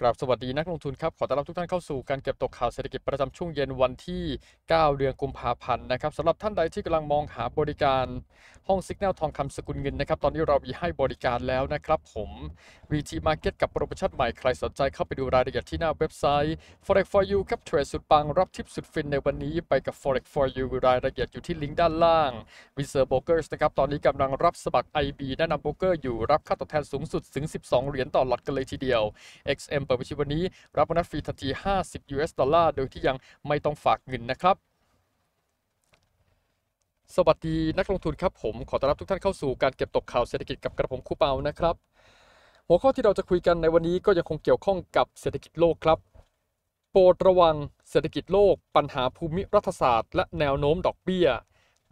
กราบสวัสดี นักลงทุนครับ ขอต้อนรับทุกท่านเข้าสู่การเก็บตกข่าวเศรษฐกิจประจำช่วงเย็น วันที่ 9 เดือนกุมภาพันธ์นะครับสำหรับท่านใดที่กำลังมองหาบริการห้องสิกแนลทองคำสกุลเงินนะครับ ตอนนี้เรามีให้บริการแล้วนะครับผม VT Market กับโปรโมชั่นใหม่ใครสนใจเข้าไปดูรายละเอียดที่หน้าเว็บไซต์ forex for you ครับเทรดสุดปังรับทิปสุดฟินในวันนี้ไปกับ forex for you รายละเอียดอยู่ที่ลิงก์ด้านล่าง v i s e r Brokers นะครับตอนนี้กำลังรับสมัคร IB แนะนำโบรกเกอร์อยู่รับค่าตอบแทนสูงสุดถึง 12 เหรียญต่อหลอดกันเลยทีเดียว XM ปิดบัญชีวันนี้รับโบนัสฟรีทันที 50 US ดอลลาร์โดยที่ยังไม่ต้องฝากเงินนะครับ สวัสดีนักลงทุนครับผม ขอต้อนรับทุกท่านเข้าสู่การเก็บตกข่าวเศรษฐกิจกับกระผมคู่เปา นะครับ หัวข้อที่เราจะคุยกันในวันนี้ก็ยังคงเกี่ยวข้องกับเศรษฐกิจโลกครับ โปรดระวังเศรษฐกิจโลกปัญหาภูมิรัฐศาสตร์และแนวโน้มดอกเบี้ย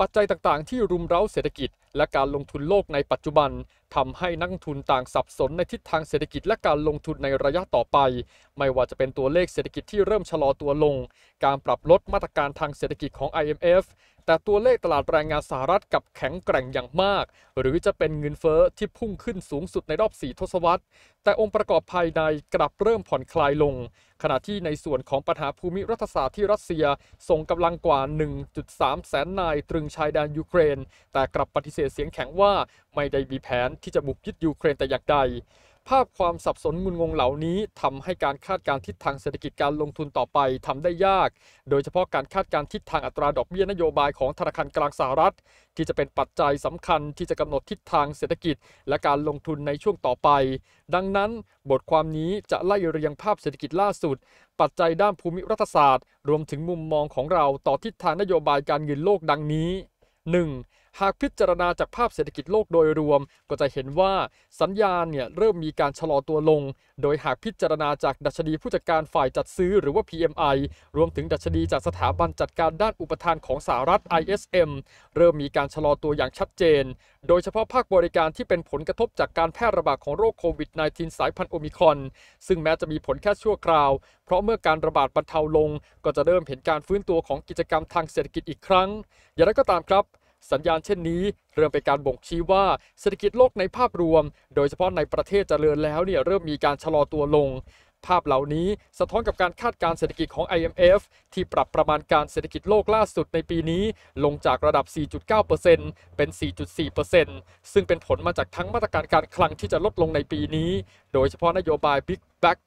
ปัจจัยต่างๆ ที่รุมเร้าเศรษฐกิจและการลงทุนโลกในปัจจุบันทำให้นักทุนต่างสับสนในทิศทางเศรษฐกิจและการลงทุนในระยะต่อไปไม่ว่าจะเป็นตัวเลขเศรษฐกิจที่เริ่มชะลอตัวลง การปรับลดมาตรการทางเศรษฐกิจของ IMF แต่ตัวเลขตลาดแรงงานสหรัฐกับแข็งแกร่งอย่างมาก หรือจะเป็นเงินเฟอ้อที่พุ่งขึ้นสูงสุดในรอบ4ทศวรรษแต่องค์ประกอบภายในกลับเริ่มผ่อนคลายลง ขณะที่ในส่วนของปัญหาภูมิรัฐศาสตร์ที่รัสเซียส่งกำลังกว่า 1.3 แสนนายตรึงชายแดนยูเครน แต่กลับปฏิเสธเสียงแข็งว่าไม่ได้มีแผนที่จะบุกยึดยูเครนแต่อย่างใด ภาพความสับสนงุนงงเหล่านี้ ทำให้การคาดการทิศทางเศรษฐกิจการลงทุนต่อไปทำได้ยาก โดยเฉพาะการคาดการทิศทางอัตราดอกเบี้ยนโยบายของธนาคารกลางสหรัฐ ที่จะเป็นปัจจัยสำคัญที่จะกำหนดทิศทางเศรษฐกิจ และการลงทุนในช่วงต่อไป ดังนั้นบทความนี้จะไล่เรียงภาพเศรษฐกิจล่าสุด ปัจจัยด้านภูมิรัฐศาสตร์รวมถึงมุมมองของเราต่อทิศทางนโยบายการเงินโลกดังนี้ 1. หากพิจารณาจากภาพเศรษฐกิจโลกโดยรวม ก็จะเห็นว่าสัญญาณเนี่ยเริ่มมีการชะลอตัวลง โดยหากพิจารณาจากดัชนีผู้จัดการฝ่ายจัดซื้อหรือว่า PMI รวมถึงดัชนีจากสถาบันจัดการด้านอุปทานของสหรัฐ ISM เริ่มมีการชะลอตัวอย่างชัดเจน โดยเฉพาะภาคบริการที่เป็นผลกระทบ จากการแพร่ระบาดของโรคโควิด -19 สายพันธุ์โอมิคอนซึ่งแม้จะมีผลแค่ชั่วคราวเพราะเมื่อการระบาดบรรเทาลง ก็จะเริ่มเห็นการฟื้นตัวของกิจกรรมทางเศรษฐกิจอีกครั้งอย่างไรก็ตามครับสัญญาณเช่นนี้เริ่มเป็นการบ่งชี้ว่าเศรษฐกิจโลกในภาพรวม โดยเฉพาะในประเทศเจริญแล้วเนี่ยเริ่มมีการชะลอตัวลง ภาพเหล่านี้สะท้อนกับการคาดการเศรษฐกิจของ IMF ที่ปรับประมาณการเศรษฐกิจโลกล่าสุดในปีนี้ ลงจากระดับ 4.9%เป็น 4.4%ซึ่งเป็นผลมาจากทั้งมาตรการการคลังที่จะลดลงในปีนี้ โดยเฉพาะนโยบาย Big Back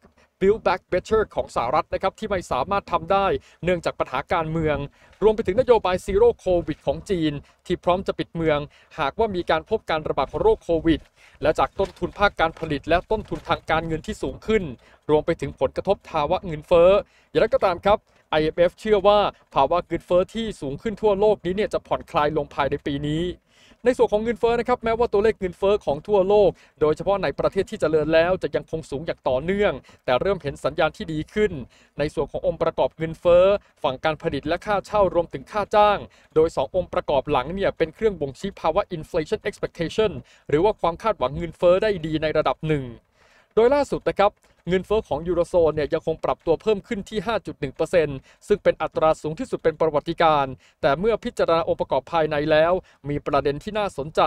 Build Back Better ของสหรัฐนะครับที่ไม่สามารถทำได้ เนื่องจากปัญหาการเมือง รวมไปถึงนโยบายซีโร่โควิดของจีน ที่พร้อมจะปิดเมือง หากว่ามีการพบการระบาดของโรคโควิด และจากต้นทุนภาคการผลิต และต้นทุนทางการเงินที่สูงขึ้น รวมไปถึงผลกระทบภาวะเงินเฟ้อ อย่างไรก็ตามครับ IMF เชื่อว่าภาวะเงินเฟ้อที่สูงขึ้นทั่วโลกนี้เนี่ยจะผ่อนคลายลงภายในปีนี้ในส่วนของเงินเฟ้อนะครับ แม้ว่าตัวเลขเงินเฟ้อของทั่วโลก โดยเฉพาะในประเทศที่เจริญแล้วจะยังคงสูงอย่างต่อเนื่อง แต่เริ่มเห็นสัญญาณที่ดีขึ้น ในส่วนขององค์ประกอบเงินเฟ้อฝั่งการผลิตและค่าเช่ารวมถึงค่าจ้าง โดย 2 องค์ประกอบหลังเนี่ย เป็นเครื่องบ่งชี้ภาวะ inflation expectation หรือว่าความคาดหวังเงินเฟ้อได้ดีในระดับหนึ่ง โดยล่าสุดนะครับเงินเฟ้อของยูโรโซนเนี่ยยังคงปรับตัวเพิ่มขึ้นที่ 5.1%ซึ่งเป็นอัตราสูงที่สุดเป็นประวัติการ แต่เมื่อพิจารณาองค์ประกอบภายในแล้ว มีประเด็นที่น่าสนใจ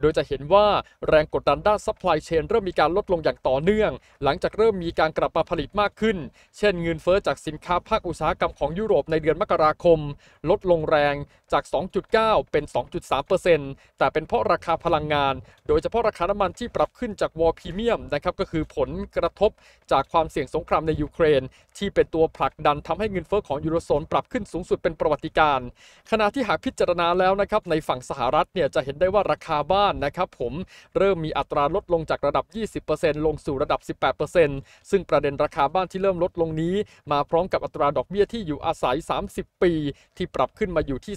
โดยจะเห็นว่าแรงกดดันด้านซัพพลายเชนเริ่มมีการลดลงอย่างต่อเนื่อง หลังจากเริ่มมีการกลับมาผลิตมากขึ้น เช่นเงินเฟ้อจากสินค้าภาคอุตสาหกรรมของยุโรป ในเดือนมกราคม ลดลงแรงจาก 2.9 เป็น 2.3%แต่เป็นเพราะราคาพลังงาน โดยเฉพาะราคาน้ำมันที่ปรับขึ้นจากวอลพรีเมียมนะครับก็คือผลกระทบจากความเสี่ยงสงครามในยูเครน ที่เป็นตัวผลักดันทำให้เงินเฟอ้อของยูโรโซนปรับขึ้นสูงสุดเป็นประวัติการณ์ขณะที่หากพิจารณาแล้วนะครับในฝั่งสหรัฐเนี่ยจะเห็นได้ว่าราคาบ้านนะครับผมเริ่มมีอัตราลดลงจากระดับ 20%ลงสู่ระดับ 18%ซึ่งประเด็นราคาบ้านที่เริ่มลดลงนี้มาพร้อมกับอัตราดอกเบี้ยที่อยู่อาศัย 30 ปี ที่ปรับขึ้นมาอยู่ที่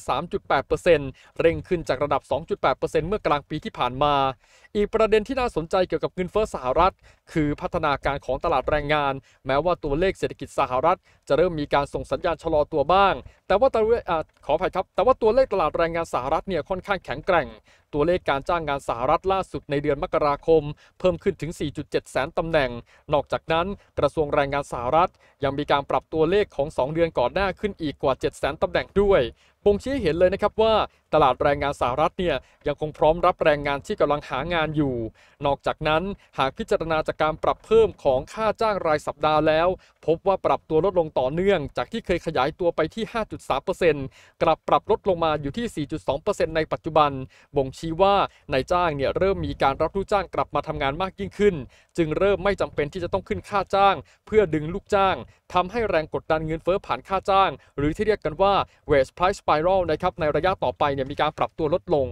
3.8%เร่งขึ้นจากระดับ 2.8%เมื่อกลางปีที่ผ่านมา อีกประเด็นที่น่าสนใจเกี่ยวกับเงินเฟ้อสหรัฐ คือพัฒนาการของตลาดาดแรงงานแม้ว่าตัวเลขเศรษฐกิจสหรัฐ จะเริ่มมีการส่งสัญญาณชะลอตัวบ้าง แต่ว่าตัวขออภัยครับ แต่ว่าตัวเลขตลาดแรงงานสหรัฐเนี่ยค่อนข้างแข็งแกร่งตัวเลขการจ้างงานสหรัฐล่าสุดในเดือนมกราคม เพิ่มขึ้นถึง 4.7 แสนตำแหน่ง นอกจากนั้น กระทรวงแรงงานสหรัฐ ยังมีการปรับตัวเลขของ 2 เดือนก่อนหน้าขึ้นอีกกว่า 7 แสนตำแหน่งด้วยบ่งชี้เห็นเลยนะครับว่า ตลาดแรงงานสหรัฐเนี่ยยังคงพร้อมรับแรงงานที่กำลังหางานอยู่ นอกจากนั้น หากพิจารณาจากการปรับเพิ่มของค่าจ้างรายสัปดาห์แล้ว พบว่าปรับตัวลดลงต่อเนื่อง จากที่เคยขยายตัวไปที่ 5.3%กลับปรับลดลงมาอยู่ที่ 4.2%ในปัจจุบันบ่งชี้ว่านายจ้างเนี่ยเริ่มมีการรับลูกจ้างกลับมาทำงานมากยิ่งขึ้น จึงเริ่มไม่จำเป็นที่จะต้องขึ้นค่าจ้าง เพื่อดึงลูกจ้าง ทำให้แรงกดดันเงินเฟ้อผ่านค่าจ้าง หรือที่เรียกกันว่า wage price spiral นะครับในระยะต่อไปเนี่ยมีการปรับตัวลดลง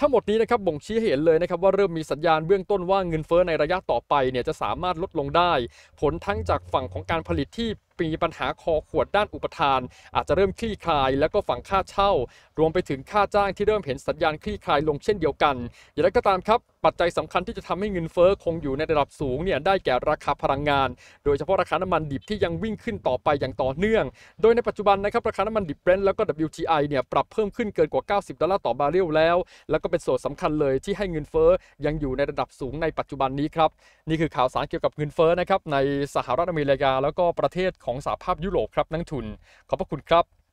ทั้งหมดนี้นะครับบ่งชี้เห็นเลยนะครับว่าเริ่มมีสัญญาณเบื้องต้นว่าเงินเฟ้อในระยะต่อไปเนี่ยจะสามารถลดลงได้ ผลทั้งจากฝั่งของการผลิตที่ปีปัญหาคอขวดด้านอุปทาน อาจจะเริ่มคลี่คลายแล้วก็ฝั่งค่าเช่า รวมไปถึงค่าจ้างที่เริ่มเห็นสัญญาณคลี่คลายลงเช่นเดียวกัน อย่างไรก็ตามครับปัจจัยสำคัญที่จะทำให้เงินเฟ้อคงอยู่ในระดับสูงเนี่ยได้แก่ราคาพลังงาน โดยเฉพาะราคาน้ำมันดิบที่ยังวิ่งขึ้นต่อไปอย่างต่อเนื่อง โดยในปัจจุบันนะครับราคาน้ำมันดิบเบรนท์แล้วก็ WTI เนี่ย ปรับเพิ่มขึ้นเกินกว่า 90ดอลลาร์ต่อบาร์เรลแล้ว แล้วก็เป็นส่วนสำคัญเลยที่ให้เงินเฟ้อ ยังอยู่ในระดับสูงในปัจจุบันนี้ครับ นี่คือข่าวสารเกี่ยวกับเงินเฟ้อนะครับในสหรัฐอเมริกาแล้วก็ประเทศของสหภาพยุโรปครับนักทุน ขอบพระคุณครับ